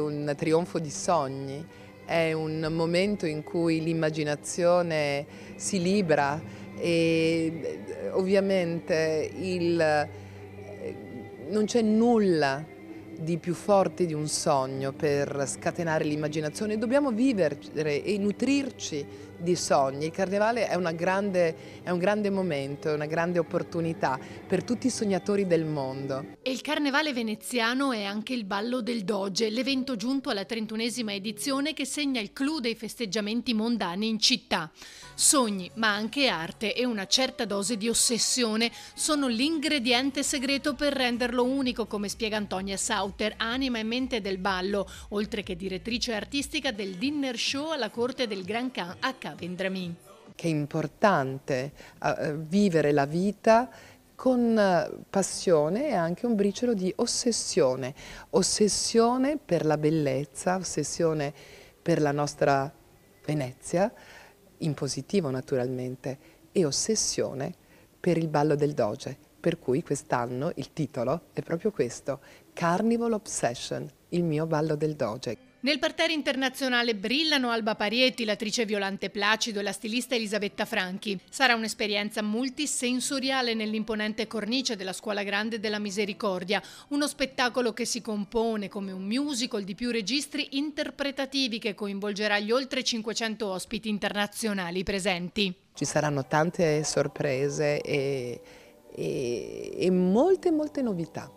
Un trionfo di sogni, è un momento in cui l'immaginazione si libra e eh, ovviamente il, eh, non c'è nulla di più forte di un sogno per scatenare l'immaginazione. Dobbiamo vivere e nutrirci di sogni. Il carnevale è, grande, è, un grande momento, è una grande opportunità per tutti i sognatori del mondo. E il carnevale veneziano è anche il ballo del Doge, l'evento giunto alla 31esima edizione che segna il clou dei festeggiamenti mondani in città. Sogni, ma anche arte e una certa dose di ossessione sono l'ingrediente segreto per renderlo unico, come spiega Antonia Sau Lauter, anima e mente del ballo, oltre che direttrice artistica del Dinner Show alla corte del Gran Can a Cavendramin. Che è importante uh, vivere la vita con eh, passione e anche un briciolo di ossessione, ossessione per la bellezza, ossessione per la nostra Venezia, in positivo naturalmente, e ossessione per il ballo del doge, per cui quest'anno il titolo è proprio questo, Carnival Obsession, il mio ballo del doge. Nel parterre internazionale brillano Alba Parietti, l'attrice Violante Placido e la stilista Elisabetta Franchi. Sarà un'esperienza multisensoriale nell'imponente cornice della Scuola Grande della Misericordia, uno spettacolo che si compone come un musical di più registri interpretativi che coinvolgerà gli oltre 500 ospiti internazionali presenti. Ci saranno tante sorprese e e, e molte molte novità.